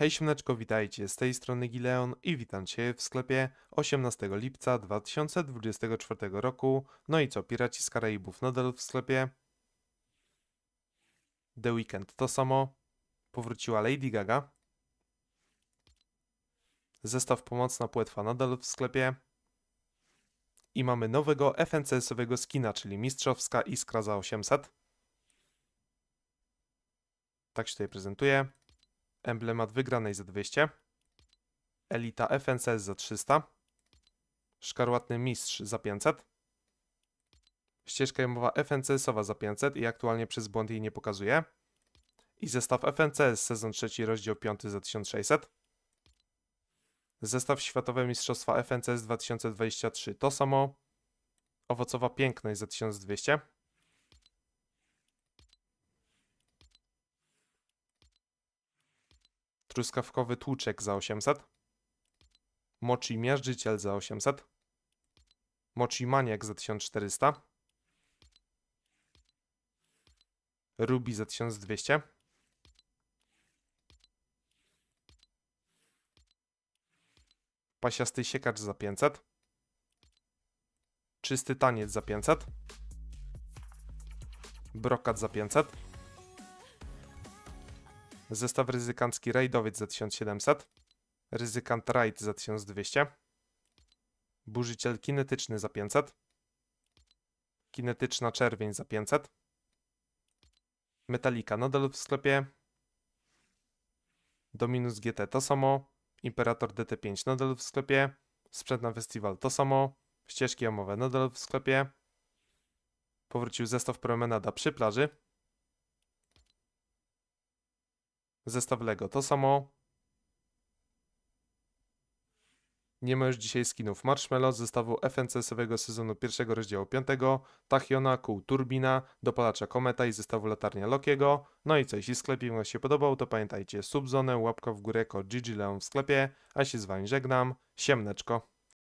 Hej siemneczko, witajcie, z tej strony Gileon i witam Cię w sklepie 18 lipca 2024 roku. No i co, Piraci z Karaibów nadal w sklepie? The Weekend to samo. Powróciła Lady Gaga. Zestaw Pomocna Płetwa nadal w sklepie. I mamy nowego FNCS-owego skina, czyli Mistrzowska Iskra za 800. Tak się tutaj prezentuje. Emblemat wygranej za 200. Elita FNCS za 300. Szkarłatny Mistrz za 500. Ścieżka jamowa FNCS-owa za 500 i aktualnie przez błąd jej nie pokazuje. I zestaw FNCS sezon 3 rozdział 5 za 1600. Zestaw Światowe Mistrzostwa FNCS 2023 to samo. Owocowa Piękność za 1200. truskawkowy tłuczek za 800, mochi miażdżyciel za 800, mochi maniak za 1400, ruby za 1200, pasiasty siekacz za 500, czysty taniec za 500, brokat za 500, Zestaw ryzykancki rajdowiec za 1700. Ryzykant raid za 1200. Burzyciel kinetyczny za 500. Kinetyczna czerwień za 500. metalika nadal w sklepie. Dominus GT to samo. Imperator DT5 nadal w sklepie. Sprzęt na festiwal to samo. Ścieżki omowe nadal w sklepie. Powrócił zestaw promenada przy plaży. zestaw Lego. To samo. Nie ma już dzisiaj skinów. Marshmallow z zestawu FNCS-owego sezonu pierwszego rozdziału 5, Tachiona, Kół Turbina, Dopalacza Kometa i zestawu Latarnia Lokiego. No i co, jeśli sklepik Wam się podobał, to pamiętajcie subzonę, łapka w górę jako Gigi Leon w sklepie, a się z Wami żegnam. Siemneczko.